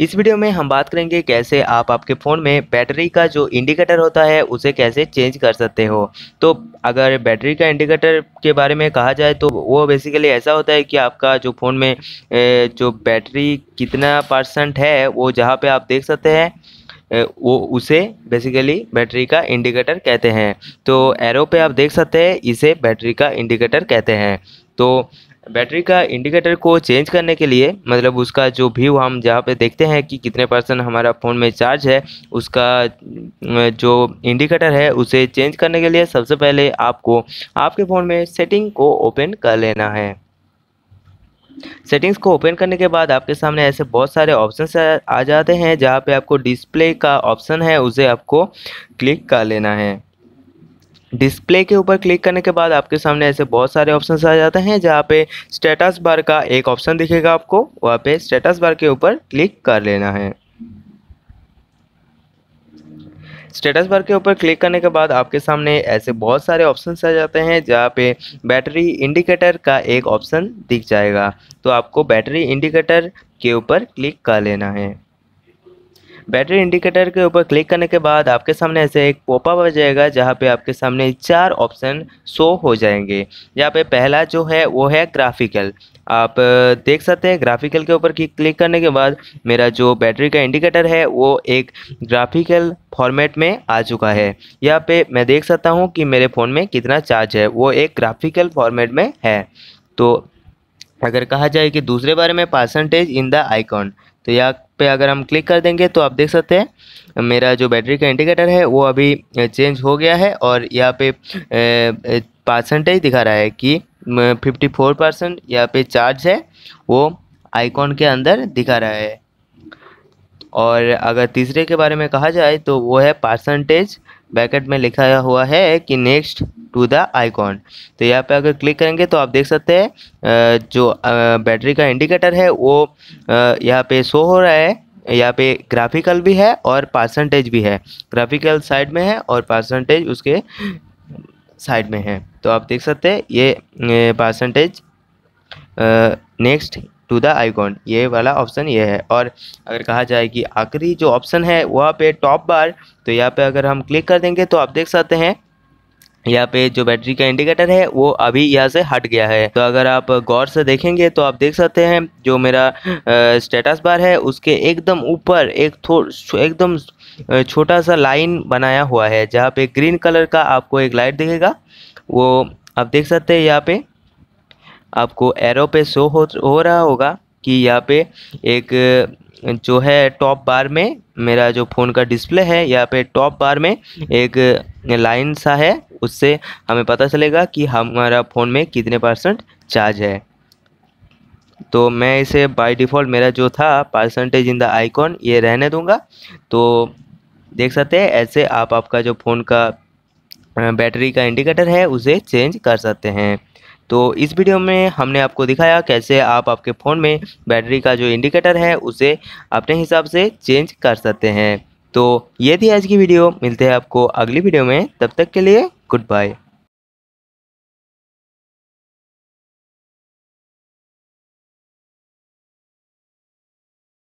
इस वीडियो में हम बात करेंगे कैसे आप आपके फ़ोन में बैटरी का जो इंडिकेटर होता है उसे कैसे चेंज कर सकते हो तो अगर बैटरी का इंडिकेटर के बारे में कहा जाए तो वो बेसिकली ऐसा होता है कि आपका जो फ़ोन में जो बैटरी कितना परसेंट है वो जहाँ पर आप देख सकते हैं वो उसे बेसिकली बैटरी का इंडिकेटर कहते हैं तो एरो पे आप देख सकते हैं इसे बैटरी का इंडिकेटर कहते हैं तो बैटरी का इंडिकेटर को चेंज करने के लिए मतलब उसका जो व्यू हम जहाँ पे देखते हैं कि कितने परसेंट हमारा फ़ोन में चार्ज है उसका जो इंडिकेटर है उसे चेंज करने के लिए सबसे पहले आपको आपके फ़ोन में सेटिंग को ओपन कर लेना है सेटिंग्स को ओपन करने के बाद आपके सामने ऐसे बहुत सारे ऑप्शन आ जाते हैं जहाँ पर आपको डिस्प्ले का ऑप्शन है उसे आपको क्लिक कर लेना है डिस्प्ले के ऊपर क्लिक करने के बाद आपके सामने ऐसे बहुत सारे ऑप्शंस आ जाते हैं जहाँ पे स्टेटस बार का एक ऑप्शन दिखेगा आपको वहाँ पे स्टेटस बार के ऊपर क्लिक कर लेना है स्टेटस बार के ऊपर क्लिक करने के बाद आपके सामने ऐसे बहुत सारे ऑप्शन आ जाते हैं जहाँ पे बैटरी इंडिकेटर का एक ऑप्शन दिख जाएगा तो आपको बैटरी इंडिकेटर के ऊपर क्लिक कर लेना है बैटरी इंडिकेटर के ऊपर क्लिक करने के बाद आपके सामने ऐसे एक पोपा आ जाएगा जहाँ पे आपके सामने चार ऑप्शन शो हो जाएंगे यहाँ पे पहला जो है वो है ग्राफिकल आप देख सकते हैं ग्राफिकल के ऊपर क्लिक करने के बाद मेरा जो बैटरी का इंडिकेटर है वो एक ग्राफिकल फॉर्मेट में आ चुका है यहाँ पे मैं देख सकता हूँ कि मेरे फ़ोन में कितना चार्ज है वो एक ग्राफिकल फॉर्मेट में है तो अगर कहा जाए कि दूसरे बारे में परसेंटेज इन द आइकॉन तो यहाँ पे अगर हम क्लिक कर देंगे तो आप देख सकते हैं मेरा जो बैटरी का इंडिकेटर है वो अभी चेंज हो गया है और यहाँ पे परसेंटेज दिखा रहा है कि फिफ्टी फोर परसेंट यहाँ पे चार्ज है वो आइकॉन के अंदर दिखा रहा है और अगर तीसरे के बारे में कहा जाए तो वो है परसेंटेज बैकेट में लिखा हुआ है कि नेक्स्ट टू द आइकॉन तो यहाँ पे अगर क्लिक करेंगे तो आप देख सकते हैं जो बैटरी का इंडिकेटर है वो यहाँ पे शो हो रहा है यहाँ पे ग्राफिकल भी है और परसेंटेज भी है ग्राफिकल साइड में है और परसेंटेज उसके साइड में है तो आप देख सकते हैं ये percentage next to the icon ये वाला ऑप्शन ये है और अगर कहा जाए कि आखिरी जो ऑप्शन है वहाँ पे टॉप बार तो यहाँ पे अगर हम क्लिक कर देंगे तो आप देख सकते हैं यहाँ पे जो बैटरी का इंडिकेटर है वो अभी यहाँ से हट गया है तो अगर आप गौर से देखेंगे तो आप देख सकते हैं जो मेरा स्टेटस बार है उसके एकदम ऊपर एक थोड़ा एकदम छोटा सा लाइन बनाया हुआ है जहाँ पे ग्रीन कलर का आपको एक लाइट दिखेगा वो आप देख सकते हैं यहाँ पे आपको एरो पे शो हो, हो रहा होगा कि यहाँ पे एक जो है टॉप बार में मेरा जो फ़ोन का डिस्प्ले है यहाँ पे टॉप बार में एक लाइन सा है उससे हमें पता चलेगा कि हमारा फ़ोन में कितने परसेंट चार्ज है तो मैं इसे बाय डिफ़ॉल्ट मेरा जो था परसेंटेज इन द आइकॉन ये रहने दूंगा तो देख सकते हैं ऐसे आप आपका जो फ़ोन का बैटरी का इंडिकेटर है उसे चेंज कर सकते हैं तो इस वीडियो में हमने आपको दिखाया कैसे आप आपके फ़ोन में बैटरी का जो इंडिकेटर है उसे अपने हिसाब से चेंज कर सकते हैं तो ये थी आज की वीडियो मिलते हैं आपको अगली वीडियो में तब तक के लिए गुड बाय